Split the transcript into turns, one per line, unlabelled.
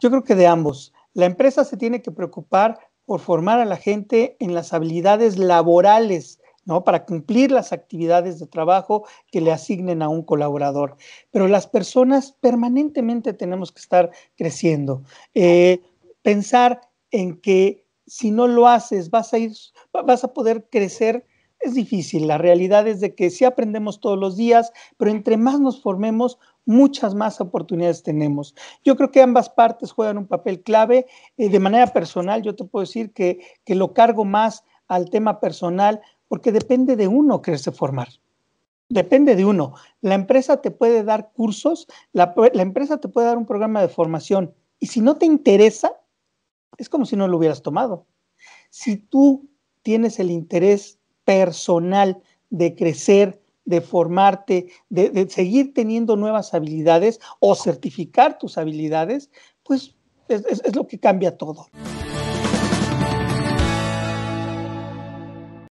Yo creo que de ambos. La empresa se tiene que preocupar por formar a la gente en las habilidades laborales, ¿no? Para cumplir las actividades de trabajo que le asignen a un colaborador. Pero las personas permanentemente tenemos que estar creciendo. Eh, pensar en que si no lo haces, vas a ir, vas a poder crecer es difícil, la realidad es de que si aprendemos todos los días, pero entre más nos formemos, muchas más oportunidades tenemos. Yo creo que ambas partes juegan un papel clave. Eh, de manera personal, yo te puedo decir que, lo cargo más al tema personal porque depende de uno quererse formar. Depende de uno. La empresa te puede dar cursos, la, empresa te puede dar un programa de formación y si no te interesa, es como si no lo hubieras tomado. Si tú tienes el interés personal, de crecer, de formarte, de, seguir teniendo nuevas habilidades o certificar tus habilidades, pues es lo que cambia todo.